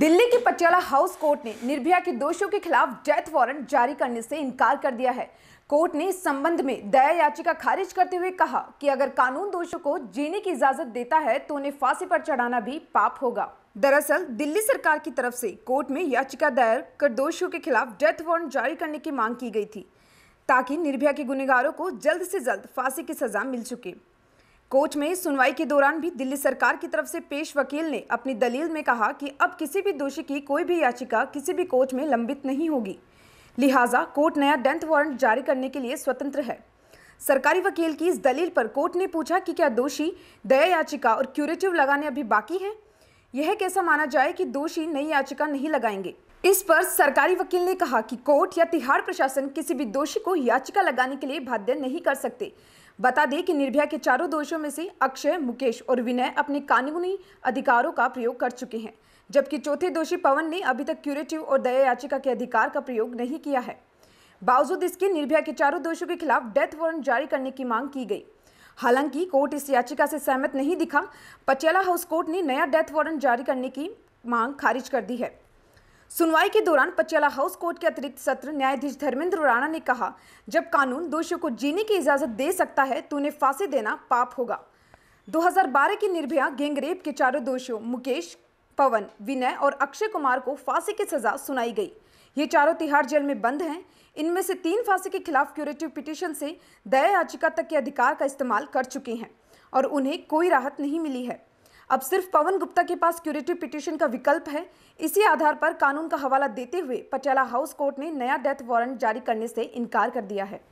दिल्ली की Patiala house court ने निर्भया के दोषियों के खिलाफ डेथ वारंट जारी करने से इनकार कर दिया है कोर्ट ने इस संबंध में दया याचिका खारिज करते हुए कहा कि अगर कानून दोषियों को जीने की इजाजत देता है तो उन्हें फांसी पर चढ़ाना भी पाप होगा दरअसल दिल्ली सरकार की तरफ से कोर्ट में याचिका दायर कर दोषियों के खिलाफ डेथ वारंट जारी करने की मांग की गई थी ताकि निर्भया के गुनेगारों को जल्द से जल्द फांसी की सजा मिल चुके कोर्ट में सुनवाई के दौरान भी दिल्ली सरकार की तरफ से पेश वकील ने अपनी दलील में कहा कि अब किसी भी दोषी की कोई भी याचिका किसी भी कोर्ट में लंबित नहीं होगी लिहाजा कोर्ट नया डेंथ वारंट जारी करने के लिए स्वतंत्र है सरकारी वकील की इस दलील पर कोर्ट ने पूछा कि क्या दोषी दया याचिका और क्यूरेटिव लगाने अभी बाकी है यह कैसा माना जाए कि दोषी नई याचिका नहीं लगाएंगे इस पर सरकारी वकील ने कहा कि कोर्ट या तिहाड़ प्रशासन किसी भी दोषी को याचिका लगाने के लिए बाध्य नहीं कर सकते बता दें कि निर्भया के चारों दोषियों में से अक्षय मुकेश और विनय अपने कानूनी अधिकारों का प्रयोग कर चुके हैं जबकि चौथे दोषी पवन ने अभी तक क्यूरेटिव और दया याचिका के अधिकार का प्रयोग नहीं किया है बावजूद इसके निर्भया के चारों दोषियों के खिलाफ डेथ वारंट जारी करने की मांग की गई हालांकि कोर्ट इस याचिका से सहमत नहीं दिखा पटियाला हाउस कोर्ट ने नया डेथ वारंट जारी करने की मांग खारिज कर दी है सुनवाई के दौरान पटियाला हाउस कोर्ट के अतिरिक्त सत्र न्यायाधीश धर्मेंद्र राणा ने कहा जब कानून दोषियों को जीने की इजाजत दे सकता है तो उन्हें फांसी देना पाप होगा 2012 की निर्भया गेंगरेप के चारों दोषियों मुकेश पवन विनय और अक्षय कुमार को फांसी की सजा सुनाई गई ये चारों तिहाड़ जेल में बंद हैं इनमें से तीन फांसी के खिलाफ क्यूरेटिव पिटिशन से दया याचिका तक के अधिकार का इस्तेमाल कर चुके हैं और उन्हें कोई राहत नहीं मिली है अब सिर्फ पवन गुप्ता के पास क्यूरेटिव पिटिशन का विकल्प है इसी आधार पर कानून का हवाला देते हुए पटियाला हाउस कोर्ट ने नया डेथ वारंट जारी करने से इनकार कर दिया है